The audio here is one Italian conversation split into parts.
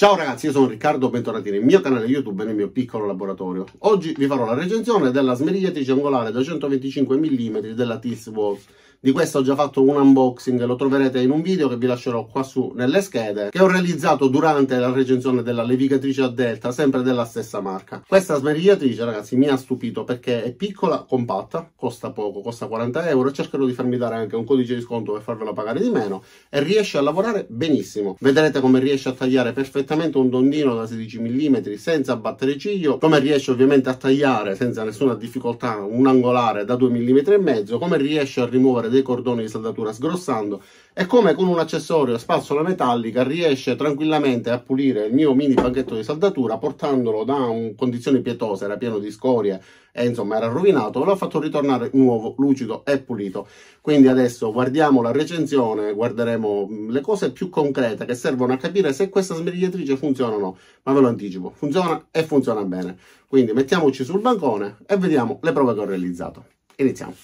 Ciao ragazzi, io sono Riccardo, bentornati nel mio canale YouTube e nel mio piccolo laboratorio. Oggi vi farò la recensione della smerigliatrice angolare da 125 mm della Tis Wall. Di questo ho già fatto un unboxing, lo troverete in un video che vi lascerò qua su nelle schede, che ho realizzato durante la recensione della levigatrice a delta, sempre della stessa marca. Questa smerigliatrice, ragazzi, mi ha stupito perché è piccola, compatta, costa poco, costa 40 euro, cercherò di farmi dare anche un codice di sconto per farvela pagare di meno, e riesce a lavorare benissimo. Vedrete come riesce a tagliare perfettamente direttamente un dondino da 16 mm senza battere ciglio, come riesce ovviamente a tagliare senza nessuna difficoltà un angolare da 2 mm e mezzo, come riesce a rimuovere dei cordoni di saldatura sgrossando e come con un accessorio a spazzola metallica riesce tranquillamente a pulire il mio mini pacchetto di saldatura portandolo da un, condizione pietosa, era pieno di scorie e insomma era rovinato, l'ho fatto ritornare nuovo, lucido e pulito. Quindi adesso guardiamo la recensione, guarderemo mm, le cose più concrete che servono a capire se questa smerigliatrice motrice funziona o no, ma ve lo anticipo, funziona e funziona bene. Quindi mettiamoci sul bancone e vediamo le prove che ho realizzato. Iniziamo.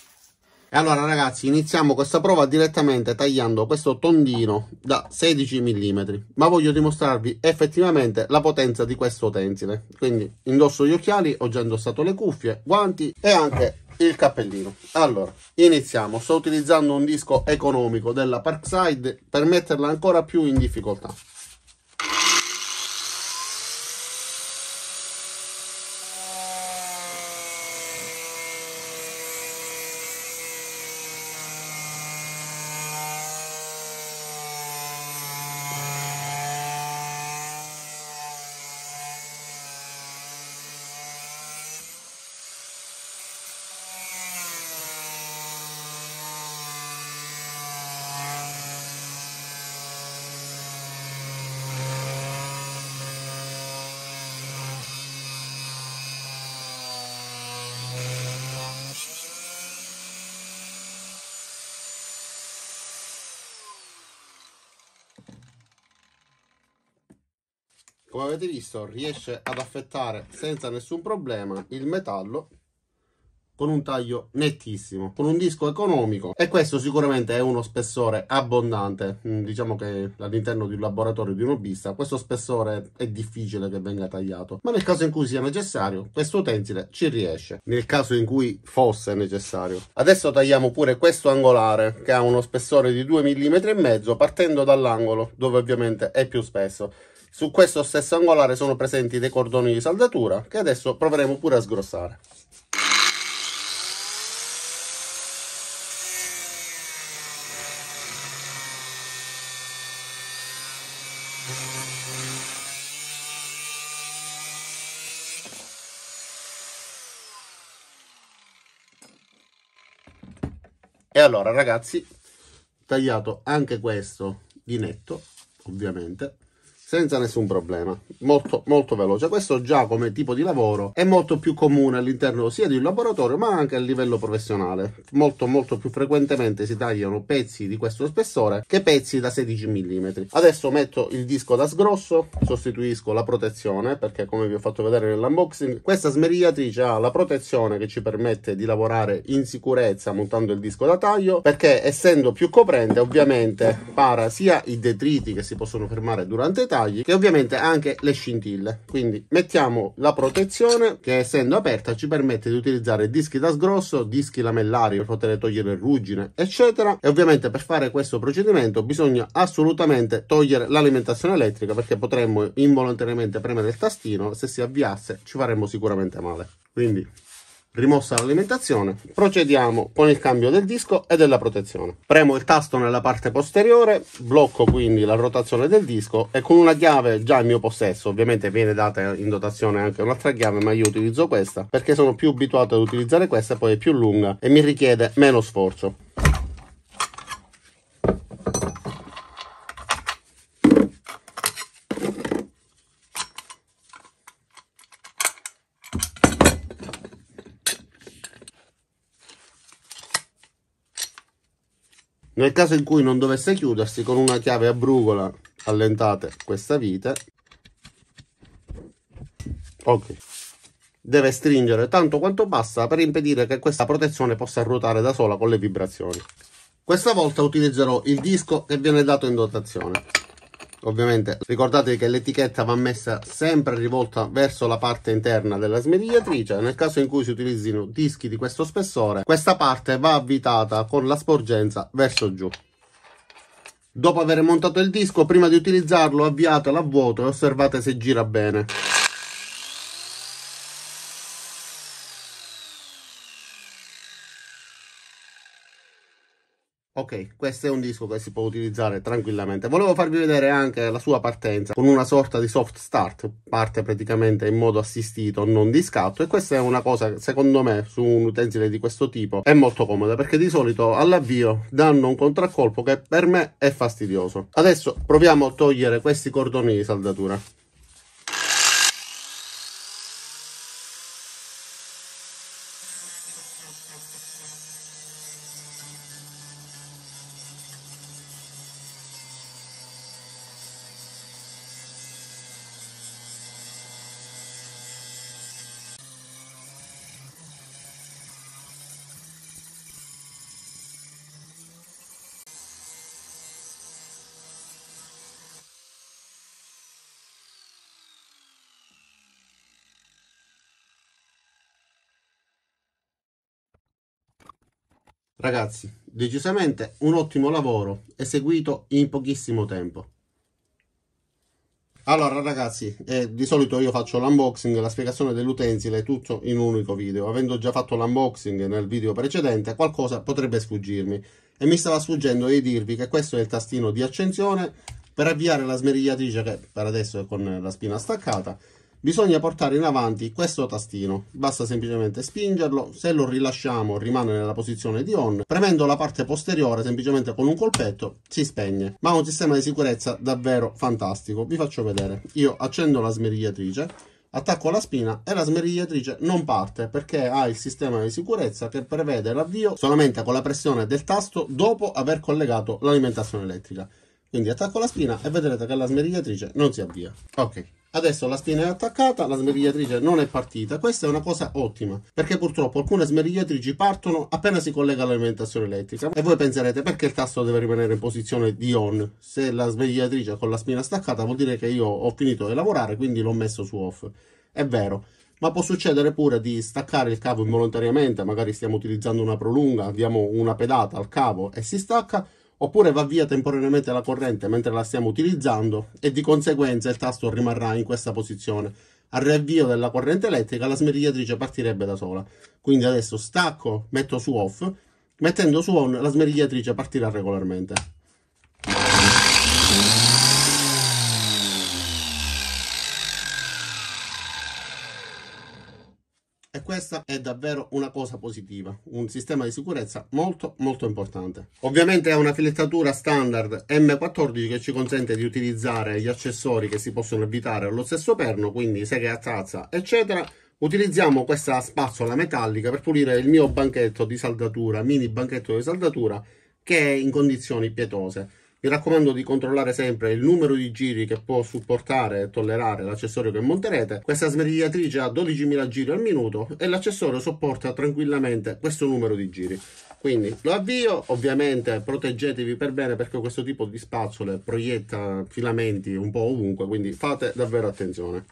E allora ragazzi iniziamo questa prova direttamente tagliando questo tondino da 16 mm ma voglio dimostrarvi effettivamente la potenza di questo tensile quindi indosso gli occhiali, ho già indossato le cuffie, guanti e anche il cappellino allora iniziamo sto utilizzando un disco economico della Parkside per metterla ancora più in difficoltà come avete visto riesce ad affettare senza nessun problema il metallo con un taglio nettissimo, con un disco economico e questo sicuramente è uno spessore abbondante, mm, diciamo che all'interno di un laboratorio di un hobbista questo spessore è difficile che venga tagliato, ma nel caso in cui sia necessario questo utensile ci riesce, nel caso in cui fosse necessario. Adesso tagliamo pure questo angolare che ha uno spessore di 2 mm e mezzo partendo dall'angolo dove ovviamente è più spesso. Su questo stesso angolare sono presenti dei cordoni di saldatura che adesso proveremo pure a sgrossare. E allora ragazzi, tagliato anche questo di netto, ovviamente, senza nessun problema molto molto veloce questo già come tipo di lavoro è molto più comune all'interno sia di un laboratorio ma anche a livello professionale molto molto più frequentemente si tagliano pezzi di questo spessore che pezzi da 16 mm adesso metto il disco da sgrosso sostituisco la protezione perché come vi ho fatto vedere nell'unboxing questa smerigliatrice ha la protezione che ci permette di lavorare in sicurezza montando il disco da taglio perché essendo più coprente ovviamente para sia i detriti che si possono fermare durante i tagli dettagli che ovviamente anche le scintille quindi mettiamo la protezione che essendo aperta ci permette di utilizzare dischi da sgrosso dischi lamellari per poter togliere ruggine eccetera e ovviamente per fare questo procedimento bisogna assolutamente togliere l'alimentazione elettrica perché potremmo involontariamente premere il tastino se si avviasse ci faremmo sicuramente male quindi rimossa l'alimentazione, procediamo con il cambio del disco e della protezione. Premo il tasto nella parte posteriore, blocco quindi la rotazione del disco e con una chiave già in mio possesso, ovviamente viene data in dotazione anche un'altra chiave, ma io utilizzo questa perché sono più abituato ad utilizzare questa, poi è più lunga e mi richiede meno sforzo. Nel caso in cui non dovesse chiudersi, con una chiave a brugola allentate questa vite. Ok. Deve stringere tanto quanto basta per impedire che questa protezione possa ruotare da sola con le vibrazioni. Questa volta utilizzerò il disco che viene dato in dotazione ovviamente ricordatevi che l'etichetta va messa sempre rivolta verso la parte interna della smigliatrice nel caso in cui si utilizzino dischi di questo spessore questa parte va avvitata con la sporgenza verso giù dopo aver montato il disco prima di utilizzarlo avviatelo a vuoto e osservate se gira bene Ok, questo è un disco che si può utilizzare tranquillamente. Volevo farvi vedere anche la sua partenza con una sorta di soft start, parte praticamente in modo assistito, non di scatto e questa è una cosa secondo me su un utensile di questo tipo è molto comoda perché di solito all'avvio danno un contraccolpo che per me è fastidioso. Adesso proviamo a togliere questi cordoni di saldatura. Ragazzi, decisamente un ottimo lavoro eseguito in pochissimo tempo. Allora ragazzi, eh, di solito io faccio l'unboxing, la spiegazione dell'utensile, tutto in un unico video. Avendo già fatto l'unboxing nel video precedente, qualcosa potrebbe sfuggirmi. E mi stava sfuggendo di dirvi che questo è il tastino di accensione per avviare la smerigliatrice che per adesso è con la spina staccata bisogna portare in avanti questo tastino basta semplicemente spingerlo se lo rilasciamo rimane nella posizione di on premendo la parte posteriore semplicemente con un colpetto si spegne ma ha un sistema di sicurezza davvero fantastico vi faccio vedere io accendo la smerigliatrice attacco la spina e la smerigliatrice non parte perché ha il sistema di sicurezza che prevede l'avvio solamente con la pressione del tasto dopo aver collegato l'alimentazione elettrica quindi attacco la spina e vedrete che la smerigliatrice non si avvia ok Adesso la spina è attaccata, la smerigliatrice non è partita. Questa è una cosa ottima, perché purtroppo alcune smerigliatrici partono appena si collega all'alimentazione elettrica. E voi penserete perché il tasto deve rimanere in posizione di on? Se la smerigliatrice con la spina staccata vuol dire che io ho finito di lavorare, quindi l'ho messo su off. È vero, ma può succedere pure di staccare il cavo involontariamente, magari stiamo utilizzando una prolunga, diamo una pedata al cavo e si stacca oppure va via temporaneamente la corrente mentre la stiamo utilizzando e di conseguenza il tasto rimarrà in questa posizione. Al riavvio della corrente elettrica la smerigliatrice partirebbe da sola. Quindi adesso stacco, metto su off, mettendo su on la smerigliatrice partirà regolarmente. questa è davvero una cosa positiva, un sistema di sicurezza molto molto importante. Ovviamente è una filettatura standard M14 che ci consente di utilizzare gli accessori che si possono evitare allo stesso perno, quindi seghe a tazza eccetera. Utilizziamo questa spazzola metallica per pulire il mio banchetto di saldatura, mini banchetto di saldatura che è in condizioni pietose. Vi raccomando di controllare sempre il numero di giri che può supportare e tollerare l'accessorio che monterete. Questa smerigliatrice ha 12.000 giri al minuto e l'accessorio sopporta tranquillamente questo numero di giri. Quindi lo avvio, ovviamente proteggetevi per bene perché questo tipo di spazzole proietta filamenti un po' ovunque, quindi fate davvero attenzione.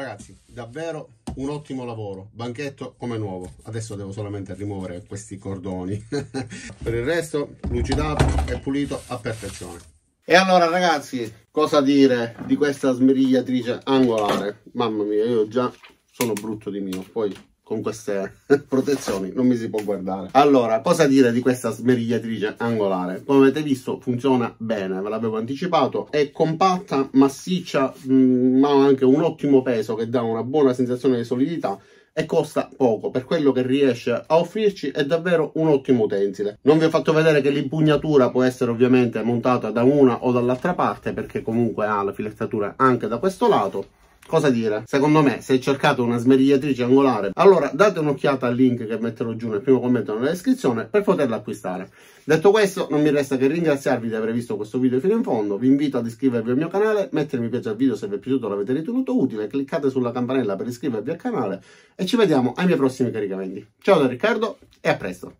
Ragazzi, davvero un ottimo lavoro, banchetto come nuovo. Adesso devo solamente rimuovere questi cordoni. per il resto lucidato e pulito a perfezione. E allora ragazzi, cosa dire di questa smerigliatrice angolare? Mamma mia, io già sono brutto di mio, poi con queste protezioni non mi si può guardare allora cosa dire di questa smerigliatrice angolare come avete visto funziona bene ve l'avevo anticipato è compatta massiccia mh, mm, ma anche un ottimo peso che dà una buona sensazione di solidità e costa poco per quello che riesce a offrirci è davvero un ottimo utensile non vi ho fatto vedere che l'impugnatura può essere ovviamente montata da una o dall'altra parte perché comunque ha la filettatura anche da questo lato cosa dire? Secondo me, se cercate una smerigliatrice angolare, allora date un'occhiata al link che metterò giù nel primo commento nella descrizione per poterla acquistare. Detto questo, non mi resta che ringraziarvi di aver visto questo video fino in fondo, vi invito ad iscrivervi al mio canale, mettere mi piace al video se vi è piaciuto o l'avete ritenuto utile, cliccate sulla campanella per iscrivervi al canale e ci vediamo ai miei prossimi caricamenti. Ciao da Riccardo e a presto!